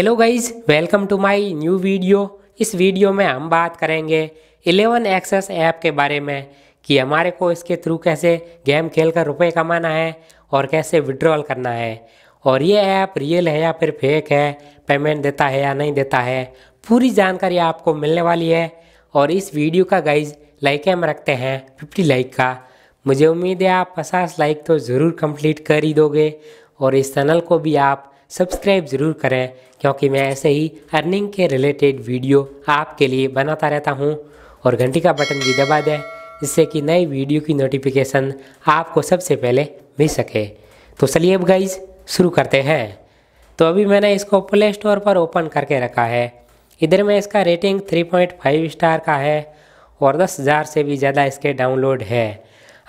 hello guys welcome to my new video इस video में हम बात करेंगे 11 एक्सेस ऐप के बारे में कि हमारे को इसके थ्रू कैसे गेम खेल कर रुपये कमाना है और कैसे विड्रॉल करना है और ये ऐप रियल है या फिर फेक है पेमेंट देता है या नहीं देता है पूरी जानकारी आपको मिलने वाली है और इस वीडियो का गाइज लाइक हम रखते हैं फिफ्टी लाइक का मुझे उम्मीद है आप पचास लाइक तो ज़रूर कम्प्लीट कर ही दोगे और इस चैनल को भी आप सब्सक्राइब ज़रूर करें क्योंकि मैं ऐसे ही अर्निंग के रिलेटेड वीडियो आपके लिए बनाता रहता हूँ और घंटी का बटन भी दबा दें जिससे कि नई वीडियो की नोटिफिकेशन आपको सबसे पहले मिल सके तो चलिए अब गाइज शुरू करते हैं तो अभी मैंने इसको प्ले स्टोर पर ओपन करके रखा है इधर में इसका रेटिंग 3.5 स्टार का है और 10,000 से भी ज़्यादा इसके डाउनलोड है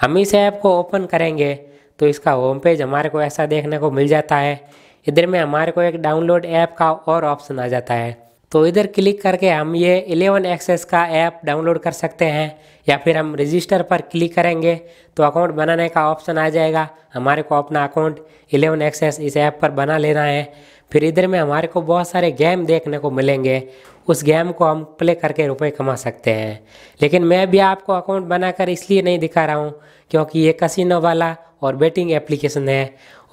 हम इस ऐप को ओपन करेंगे तो इसका होम पेज हमारे को ऐसा देखने को मिल जाता है इधर में हमारे को एक डाउनलोड ऐप का और ऑप्शन आ जाता है तो इधर क्लिक करके हम ये एलेवन एक्सेस का ऐप डाउनलोड कर सकते हैं या फिर हम रजिस्टर पर क्लिक करेंगे तो अकाउंट बनाने का ऑप्शन आ जाएगा हमारे को अपना अकाउंट एलेवन एक्सेस इस ऐप पर बना लेना है फिर इधर में हमारे को बहुत सारे गेम देखने को मिलेंगे उस गेम को हम प्ले करके रुपए कमा सकते हैं लेकिन मैं भी आपको अकाउंट बनाकर इसलिए नहीं दिखा रहा हूँ क्योंकि ये कसिनो वाला और बेटिंग एप्लीकेशन है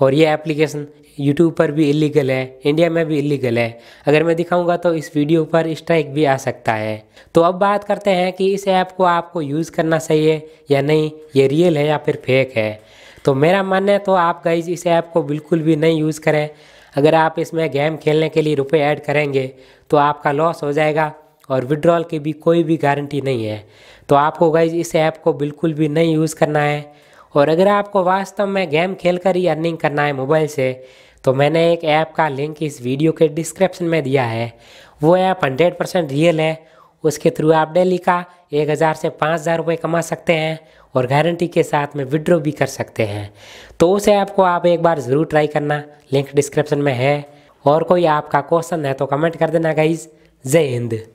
और ये एप्लीकेशन यूट्यूब पर भी इलीगल है इंडिया में भी इलीगल है अगर मैं दिखाऊंगा तो इस वीडियो पर स्ट्राइक भी आ सकता है तो अब बात करते हैं कि इस ऐप को आपको यूज़ करना सही है या नहीं ये रियल है या फिर फेक है तो मेरा मानना है तो आप गाइज इस ऐप को बिल्कुल भी नहीं यूज़ करें अगर आप इसमें गेम खेलने के लिए रुपए ऐड करेंगे तो आपका लॉस हो जाएगा और विड्रॉल की भी कोई भी गारंटी नहीं है तो आपको गाइज इस ऐप को बिल्कुल भी नहीं यूज़ करना है और अगर आपको वास्तव में गेम खेल कर ही अर्निंग करना है मोबाइल से तो मैंने एक ऐप का लिंक इस वीडियो के डिस्क्रिप्शन में दिया है वो ऐप हंड्रेड परसेंट रियल है उसके थ्रू आप डेली का एक हज़ार से पाँच हज़ार रुपये कमा सकते हैं और गारंटी के साथ में विड्रॉ भी कर सकते हैं तो उस ऐप को आप एक बार ज़रूर ट्राई करना लिंक डिस्क्रिप्शन में है और कोई आपका क्वेश्चन है तो कमेंट कर देना गाइज जय हिंद